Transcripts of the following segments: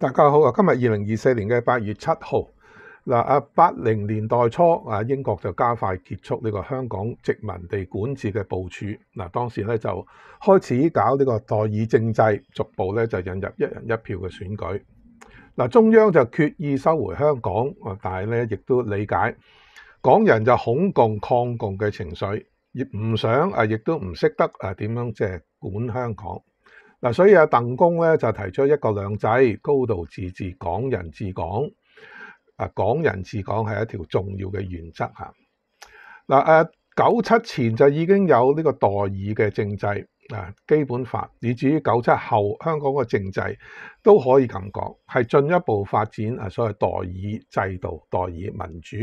大家好啊！今日二零二四年嘅八月七号，嗱啊八零年代初啊，英国就加快结束呢个香港殖民地管治嘅部署。嗱，当时咧就开始搞呢个代议政制，逐步咧就引入一人一票嘅选举。嗱，中央就决意收回香港，但系咧亦都理解港人就恐共抗共嘅情绪，亦唔想啊，亦都唔识得啊点样即系管香港。嗱，所以阿鄧公咧就提出一國兩制，高度自治，港人治港。啊，港人治港係一條重要嘅原則嗱，誒九七前就已經有呢個代議嘅政制，基本法，以至於九七後香港嘅政制都可以咁講，係進一步發展啊，所謂代議制度、代議民主。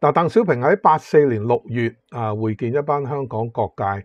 嗱，鄧小平喺八四年六月啊，會見一班香港各界。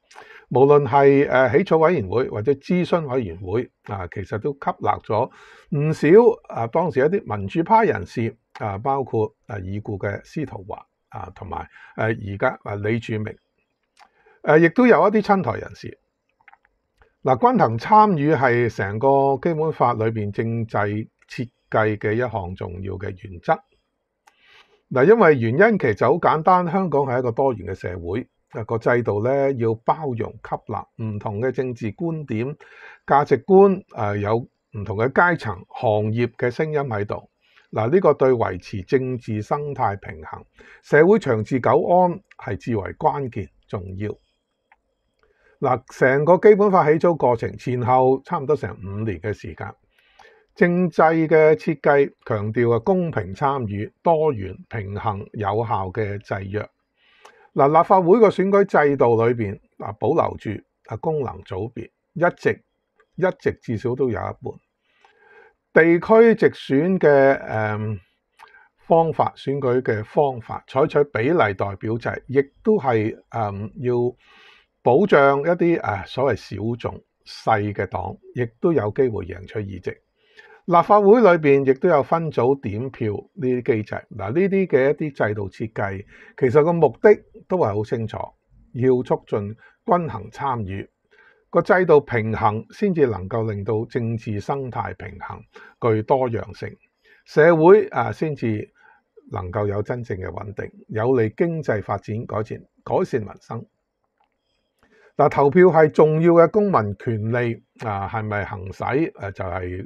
无论系诶起草委员会或者咨询委员会啊，其实都吸纳咗唔少啊，当时一啲民主派人士啊，包括诶已故嘅司徒华啊，同埋诶而家啊李柱明诶，亦都有一啲亲台人士。嗱，关腾参与系成个基本法里边政制设计嘅一项重要嘅原则。嗱，因为原因其实好简单，香港系一个多元嘅社会。啊！個制度咧要包容吸納唔同嘅政治觀點、價值觀，啊有唔同嘅階層、行業嘅聲音喺度。嗱，呢個對維持政治生態平衡、社會長治久安係至為關鍵重要。嗱，成個基本法起草過程前後差唔多成五年嘅時間，政制嘅設計強調啊公平參與、多元平衡、有效嘅制約。嗱，立法會個選舉制度裏邊，嗱保留住啊功能組別，一直一直至少都有一半地區直選嘅誒方法選舉嘅方法，採取比例代表制，亦都係誒要保障一啲誒所謂小眾細嘅黨，亦都有機會贏取議席。立法會裏面亦都有分組點票呢啲機制，嗱呢啲嘅一啲制度設計，其實個目的都係好清楚，要促進均衡參與，個制度平衡先至能夠令到政治生態平衡具多樣性，社會啊先至能夠有真正嘅穩定，有利經濟發展改善改善民生。嗱，投票係重要嘅公民權利啊，係咪行使？誒就係。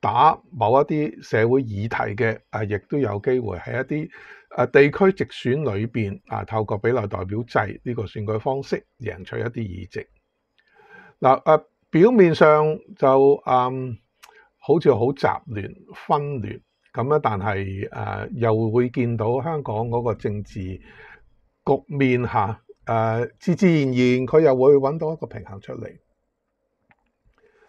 打某一啲社會議題嘅啊，亦都有機會喺一啲啊地區直選裏邊啊，透過比例代表制呢個選舉方式贏取一啲議席。嗱啊，表面上就嗯好似好雜亂混亂咁啊，但係啊又會見到香港嗰個政治局面下，誒自自然佢又會揾到一個平衡出嚟。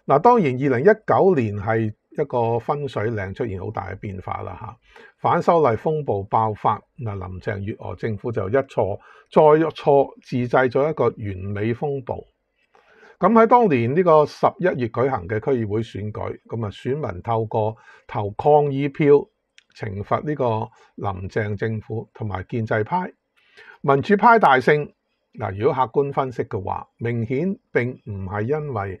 嗱，當然二零一九年係。一個分水嶺出現好大嘅變化啦嚇，反修例風暴爆發，嗱林鄭月娥政府就一錯再錯，自制咗一個完美風暴。咁喺當年呢個十一月舉行嘅區議會選舉，咁啊選民透過投抗議票懲罰呢個林鄭政府同埋建制派、民主派大勝。嗱如果客觀分析嘅話，明顯並唔係因為。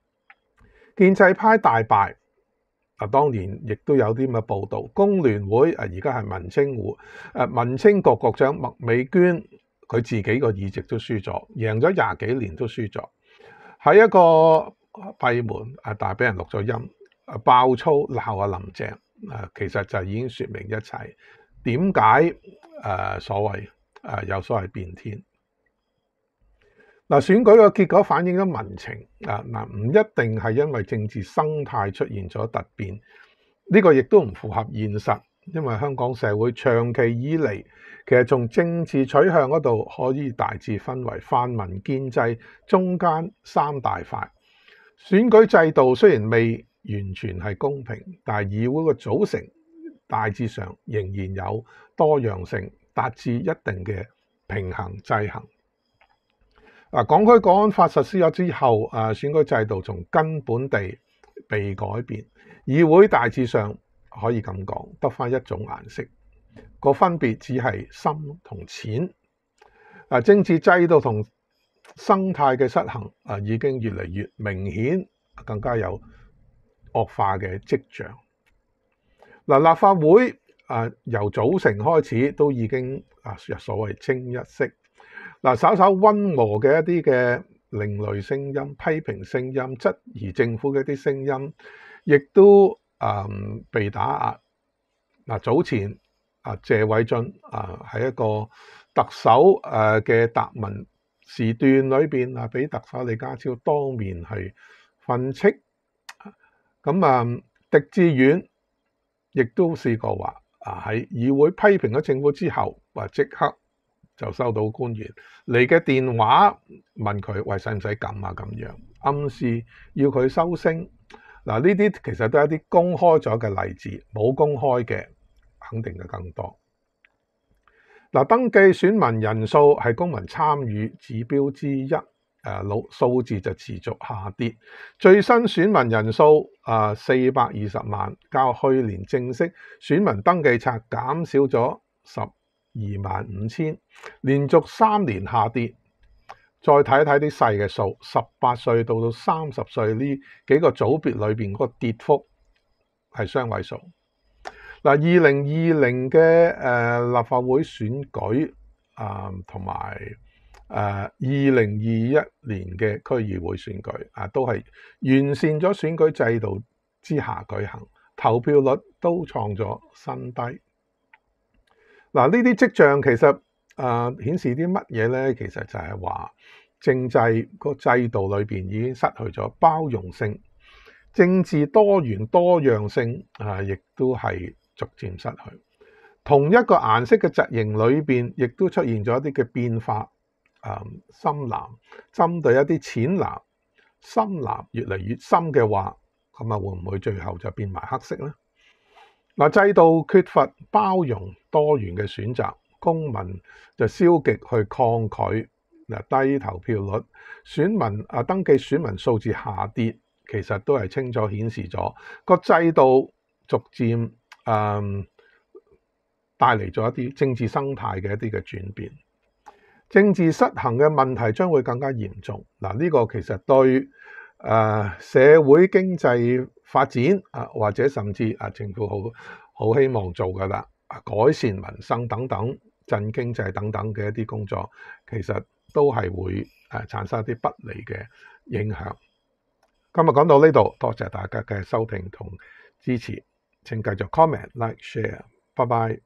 建制派大败，啊，当年亦都有啲咁嘅报道。工联会啊，而家系民青会，诶，民青局局长麦美娟，佢自己个议席都输咗，赢咗廿几年都输咗，喺一个闭门啊，但系俾人录咗音，啊，爆粗闹阿林郑，啊，其实就已经说明一切，点解诶所谓诶有所谓变天？嗱，選舉個結果反映咗民情，啊嗱，唔一定係因為政治生態出現咗突變，呢個亦都唔符合現實，因為香港社會長期以嚟，其實從政治取向嗰度可以大致分為泛民、建制、中間三大塊。選舉制度雖然未完全係公平，但係議會個組成大致上仍然有多樣性，達至一定嘅平衡制衡。嗱，港區《港安法》實施咗之後，啊選舉制度從根本地被改變，議會大致上可以咁講，得翻一種顏色，個分別只係心同錢。嗱，政治制度同生態嘅失衡啊，已經越嚟越明顯，更加有惡化嘅跡象。嗱，立法會啊，由組成開始都已經啊，所謂清一色。嗱，稍稍温和嘅一啲嘅另类声音、批评声音、质疑政府嘅一啲声音，亦都啊被打压。嗱，早前啊，谢伟俊啊，喺一个特首诶嘅答问时段里边，啊，俾特首李家超当面系训斥。咁啊，狄志远亦都试过话啊，喺议会批评咗政府之后，话即刻。就收到官員嚟嘅電話問佢：喂，使唔使撳啊？咁樣暗示要佢收聲。嗱，呢啲其實都係一啲公開咗嘅例子，冇公開嘅肯定就更多。嗱，登記選民人數係公民參與指標之一，誒，數字就持續下跌。最新選民人數啊，四百二十萬，較去年正式選民登記冊減少咗十。二万五千，连续三年下跌。再睇睇啲細嘅数，十八岁到到三十岁呢几个组别里面嗰個跌幅係双位数。嗱，二零二零嘅诶立法会选举啊，同埋诶二零二一年嘅区议会选举啊，都係完善咗选举制度之下举行，投票率都创咗新低。嗱，呢啲跡象其實誒顯示啲乜嘢咧？其實就係話政制個制度裏邊已經失去咗包容性，政治多元多樣性啊，亦都係逐漸失去。同一個顏色嘅雜型裏邊，亦都出現咗一啲嘅變化。誒深藍針對一啲淺藍、深藍越嚟越深嘅話，咁啊會唔會最後就變埋黑色咧？嗱，制度缺乏包容多元嘅选择，公民就消极去抗拒，嗱低投票率，选民啊登记选民数字下跌，其实都系清楚显示咗个制度逐渐誒带嚟咗一啲政治生态嘅一啲嘅转变。政治失衡嘅問題將會更加嚴重。嗱，呢個其實對誒社會經濟。發展啊，或者甚至啊，政府好好希望做噶啦，改善民生等等、振經濟等等嘅一啲工作，其實都係會誒產生一啲不利嘅影響。今日講到呢度，多謝大家嘅收聽同支持，請繼續 comment、like、share，拜拜。